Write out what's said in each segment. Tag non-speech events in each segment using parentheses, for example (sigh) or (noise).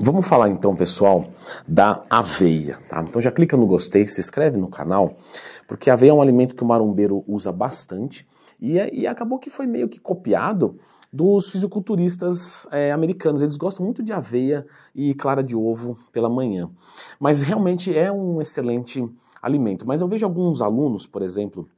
Vamos falar então, pessoal, da aveia. Tá? Então já clica no gostei, se inscreve no canal, porque a aveia é um alimento que o marombeiro usa bastante e, é, e acabou que foi meio que copiado dos fisiculturistas é, americanos. Eles gostam muito de aveia e clara de ovo pela manhã. Mas realmente é um excelente alimento. Mas eu vejo alguns alunos, por exemplo,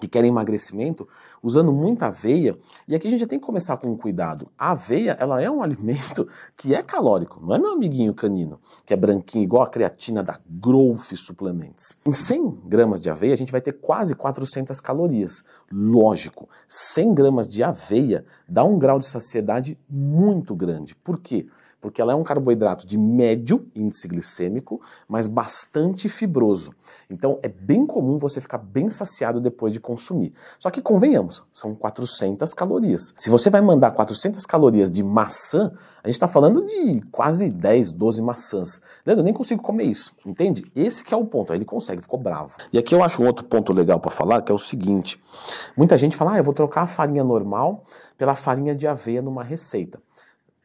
que querem emagrecimento, usando muita aveia. E aqui a gente já tem que começar com cuidado. A aveia, ela é um (laughs) alimento que é calórico, não é meu amiguinho canino, que é branquinho, igual a creatina da Growth Suplementos. Em 100 gramas de aveia, a gente vai ter quase 400 calorias. Lógico, 100 gramas de aveia dá um grau de saciedade muito grande. Por quê? porque ela é um carboidrato de médio índice glicêmico, mas bastante fibroso. Então é bem comum você ficar bem saciado depois de consumir. Só que convenhamos, são 400 calorias. Se você vai mandar 400 calorias de maçã, a gente está falando de quase 10, 12 maçãs. Leandro, eu nem consigo comer isso, entende? Esse que é o ponto, aí ele consegue, ficou bravo. E aqui eu acho um outro ponto legal para falar, que é o seguinte. Muita gente fala, ah, eu vou trocar a farinha normal pela farinha de aveia numa receita.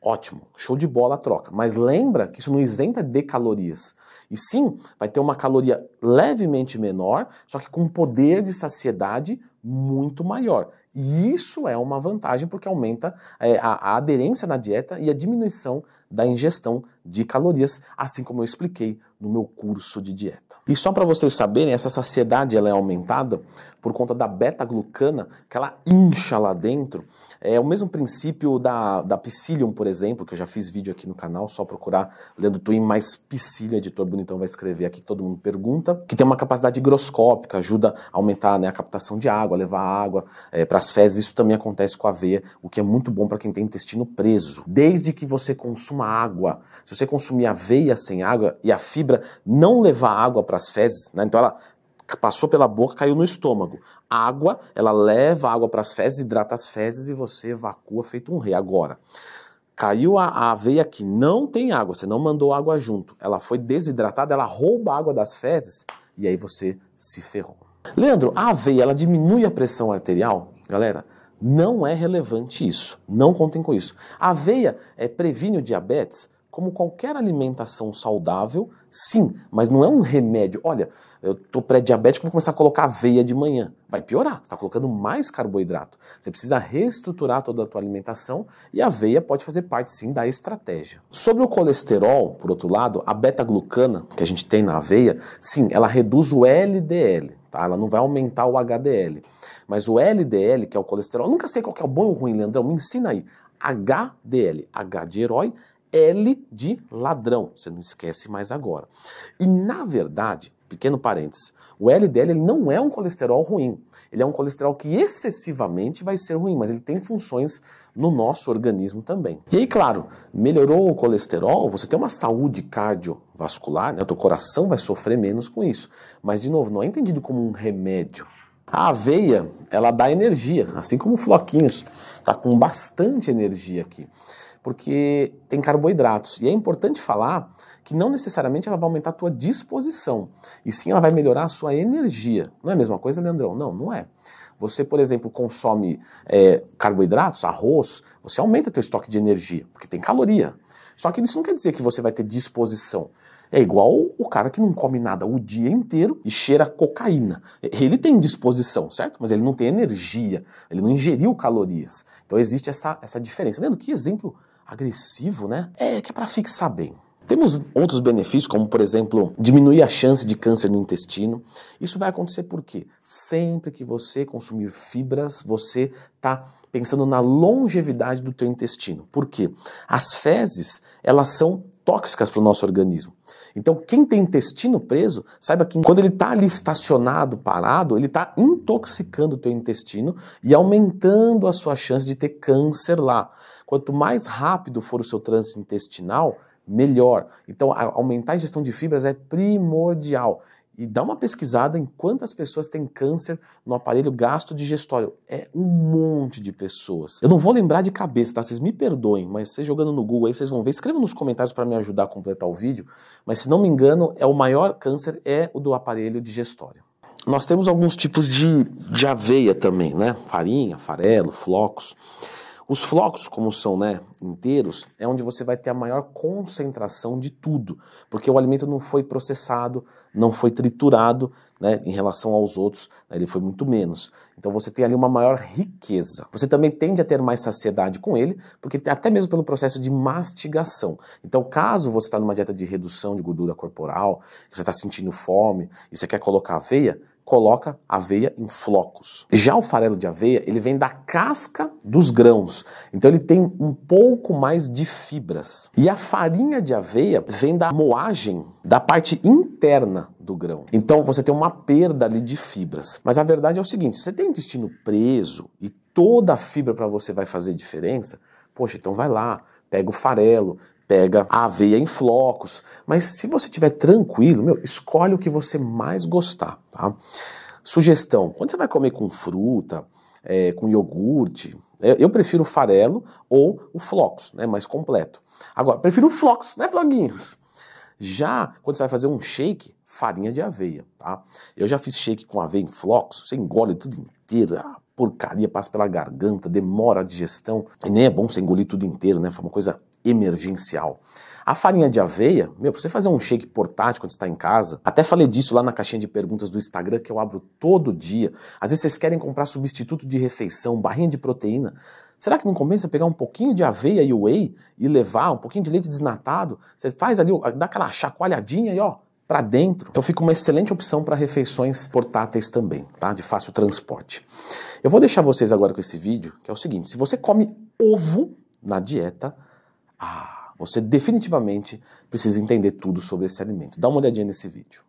Ótimo, show de bola a troca. Mas lembra que isso não isenta de calorias. E sim, vai ter uma caloria levemente menor, só que com um poder de saciedade muito maior. E isso é uma vantagem porque aumenta é, a, a aderência na dieta e a diminuição da ingestão de calorias, assim como eu expliquei no meu curso de dieta. E só para vocês saberem, essa saciedade ela é aumentada por conta da beta-glucana, que ela incha lá dentro. É o mesmo princípio da, da psyllium, por exemplo, que eu já fiz vídeo aqui no canal, só procurar Leandro Twin mais psyllium, editor bonitão vai escrever aqui, todo mundo pergunta, que tem uma capacidade higroscópica, ajuda a aumentar né, a captação de água, levar água é, eh, para as fezes, isso também acontece com a aveia, o que é muito bom para quem tem intestino preso. Desde que você consuma água, se você consumir aveia sem água e a fibra não levar água para as fezes, né? então ela passou pela boca, caiu no estômago. A água, ela leva água para as fezes, hidrata as fezes e você evacua feito um rei. Agora, caiu a, a, aveia que não tem água, você não mandou água junto, ela foi desidratada, ela rouba a água das fezes e aí você se ferrou. Leandro, a aveia, ela diminui a pressão arterial? Galera, não é relevante isso, não contem com isso. A aveia é, previne o diabetes? como qualquer alimentação saudável, sim, mas não é um remédio. Olha, eu tô pré-diabético, vou começar a colocar aveia de manhã. Vai piorar, você está colocando mais carboidrato. Você precisa reestruturar toda a tua alimentação e a aveia pode fazer parte sim da estratégia. Sobre o colesterol, por outro lado, a beta-glucana que a gente tem na aveia, sim, ela reduz o LDL. Tá? Ela não vai aumentar o HDL. Mas o LDL, que é o colesterol, nunca sei qual é o bom e o ruim, Leandrão, me ensina aí. HDL, H de herói, L de ladrão. Você não esquece mais agora. E na verdade, pequeno parênteses, o LDL ele não é um colesterol ruim. Ele é um colesterol que excessivamente vai ser ruim, mas ele tem funções no nosso organismo também. E aí, claro, melhorou o colesterol, você tem uma saúde cardiovascular, né? o teu coração vai sofrer menos com isso. Mas, de novo, não é entendido como um remédio. A aveia, ela dá energia, assim como floquinhos, tá com bastante energia aqui porque tem carboidratos. E é importante falar que não necessariamente ela vai aumentar a tua disposição, e sim ela vai melhorar a sua energia. Não é a mesma coisa, Leandrão? Não, não é. Você, por exemplo, consome é, carboidratos, arroz, você aumenta teu estoque de energia, porque tem caloria. Só que isso não quer dizer que você vai ter disposição. É igual o cara que não come nada o dia inteiro e cheira cocaína. Ele tem disposição, certo? Mas ele não tem energia, ele não ingeriu calorias. Então existe essa, essa diferença. Leandro, que exemplo agressivo, né? É que é para fixar bem. Temos outros benefícios, como por exemplo, diminuir a chance de câncer no intestino. Isso vai acontecer porque sempre que você consumir fibras, você está pensando na longevidade do teu intestino. Por quê? As fezes, elas são tóxicas para o nosso organismo. Então, quem tem intestino preso, saiba que quando ele está ali estacionado, parado, ele está intoxicando o teu intestino e aumentando a sua chance de ter câncer lá. Quanto mais rápido for o seu trânsito intestinal, melhor. Então, aumentar a ingestão de fibras é primordial. E dá uma pesquisada em quantas pessoas têm câncer no aparelho gastro-digestório. É um monte de pessoas. Eu não vou lembrar de cabeça, tá? Vocês me perdoem, mas vocês jogando no Google aí, vocês vão ver. Escrevam nos comentários para me ajudar a completar o vídeo. Mas se não me engano, é o maior câncer é o do aparelho digestório. Nós temos alguns tipos de, de aveia também, né? Farinha, farelo, flocos. Os flocos, como são né, inteiros, é onde você vai ter a maior concentração de tudo, porque o alimento não foi processado, não foi triturado né, em relação aos outros, né, ele foi muito menos. Então você tem ali uma maior riqueza. Você também tende a ter mais saciedade com ele, porque até mesmo pelo processo de mastigação. Então, caso você está numa dieta de redução de gordura corporal, você está sentindo fome e você quer colocar aveia, coloca aveia em flocos. Já o farelo de aveia, ele vem da casca dos grãos, então ele tem um pouco mais de fibras. E a farinha de aveia vem da moagem da parte interna do grão. Então você tem uma perda ali de fibras. Mas a verdade é o seguinte, se você tem um intestino preso e toda a fibra para você vai fazer diferença, poxa, então vai lá, pega o farelo, pega a aveia em flocos. Mas se você estiver tranquilo, meu, escolhe o que você mais gostar, tá? Sugestão: quando você vai comer com fruta, é, com iogurte, é, eu prefiro o farelo ou o flocos, né, mais completo. Agora, prefiro o flocos, né, floguinhos? Já quando você vai fazer um shake, farinha de aveia, tá? Eu já fiz shake com aveia em flocos, você engole tudo inteiro, porcaria passa pela garganta, demora a digestão, e nem é bom você engolir tudo inteiro, né? Foi uma coisa emergencial. A farinha de aveia, meu, pra você fazer um shake portátil quando está em casa, até falei disso lá na caixinha de perguntas do Instagram que eu abro todo dia. Às vezes vocês querem comprar substituto de refeição, barrinha de proteína. Será que não compensa pegar um pouquinho de aveia e whey e levar um pouquinho de leite desnatado? Você faz ali, dá aquela chacoalhadinha e ó, para dentro. Então fica uma excelente opção para refeições portáteis também, tá? De fácil transporte. Eu vou deixar vocês agora com esse vídeo, que é o seguinte: se você come ovo na dieta, ah, você definitivamente precisa entender tudo sobre esse alimento. Dá uma olhadinha nesse vídeo.